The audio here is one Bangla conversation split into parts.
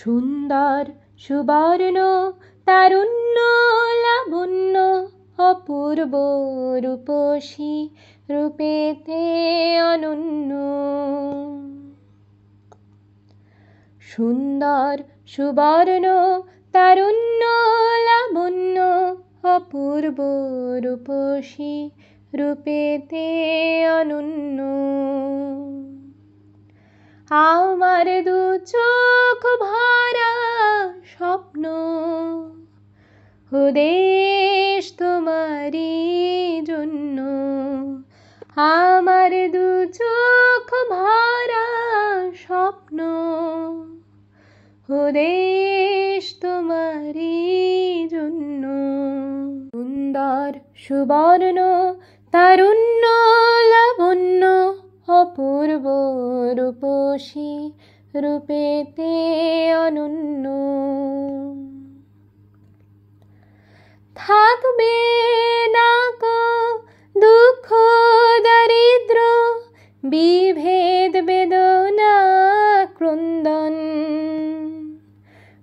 সুন্দর সুবর্ণ তারুণ্য লাবণ্য অপূর্ব রূপসী রূপেতে অনন্য সুন্দর সুবর্ণ তারুণ্য লাবণ্য অপূর্ব রূপসী রূপেতে অনন্য আমার দু দেশ তোমারি জন্য আমার দু চোখ ভরা স্বপ্ন দেশ তোমারি জন্য সুন্দর সুবর্ণ তারুণ্য লাবণ্য অপূর্ব রূপসী রূপেতে অনন্য থাকবে না দুঃখ দারিদ্র বিভেদ বেদনা ক্রন্দন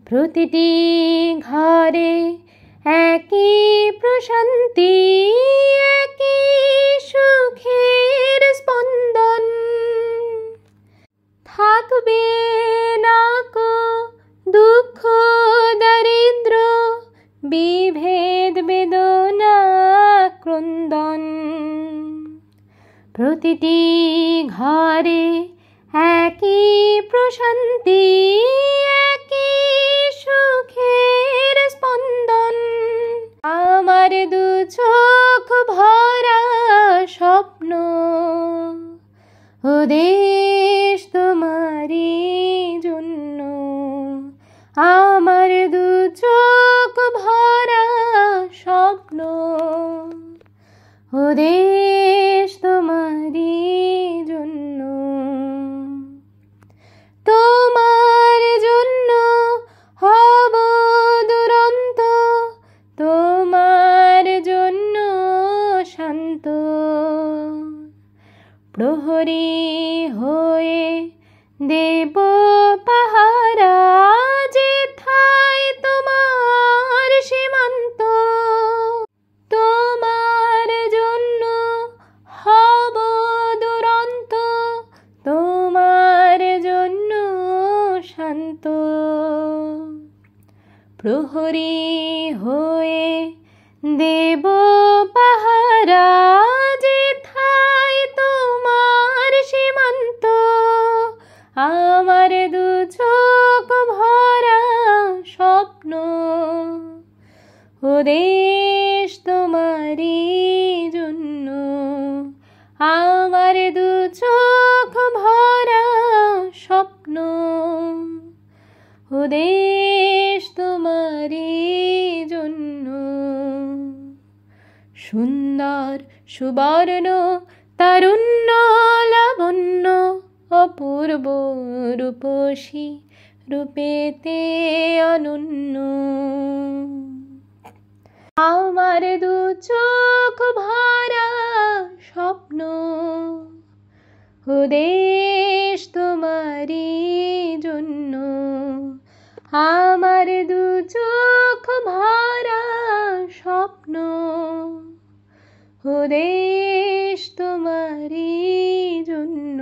প্রতিটি ঘরে একই প্রশান্তি নন্দন প্রতিটি ঘরে একই প্রশান্তি উদেশ দেশ তোমারই জন্য তোমার জন্য হব দুরন্ত তোমার জন্য শান্ত প্রহরী হয়ে দেব পা প্রহরী হয়ে দেব পাহারা যেথায় তোমার সীমান্ত আমার দু চোখ ভরা স্বপ্ন ও দেশ তোমারই জন্য আমার দু চোখ ভরা স্বপ্ন ও দেশ সুন্দর সুবর্ণ তারুণ্য লাবণ্য অপূর্ব রূপসী রূপেতে অনুন্ন আমার দু চোখ ভরা স্বপ্ন উদেশ তোমারই জন্য আ স্বপ্ন হদেশ তোমারই জন্য